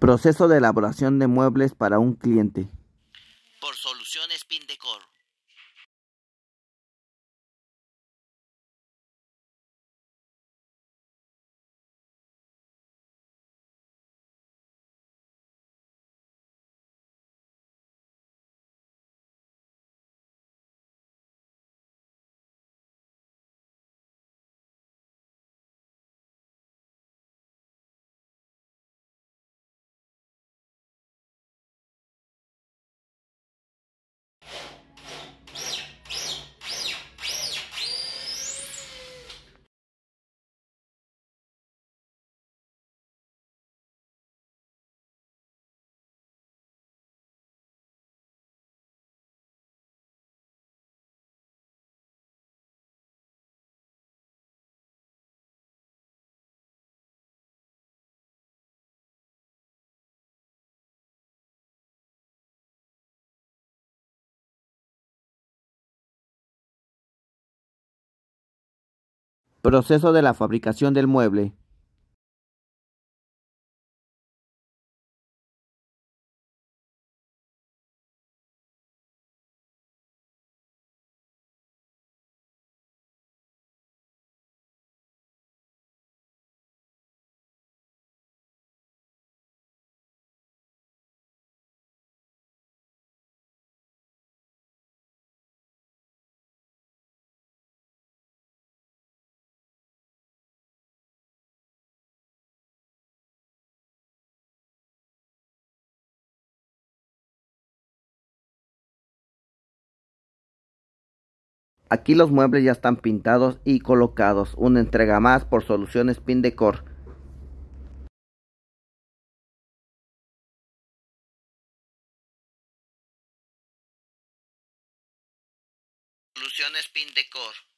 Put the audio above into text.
Proceso de elaboración de muebles para un cliente. Por Soluciones Pindecor. Proceso de la fabricación del mueble. Aquí los muebles ya están pintados y colocados. Una entrega más por Soluciones Pin Decor. Soluciones Pin Decor.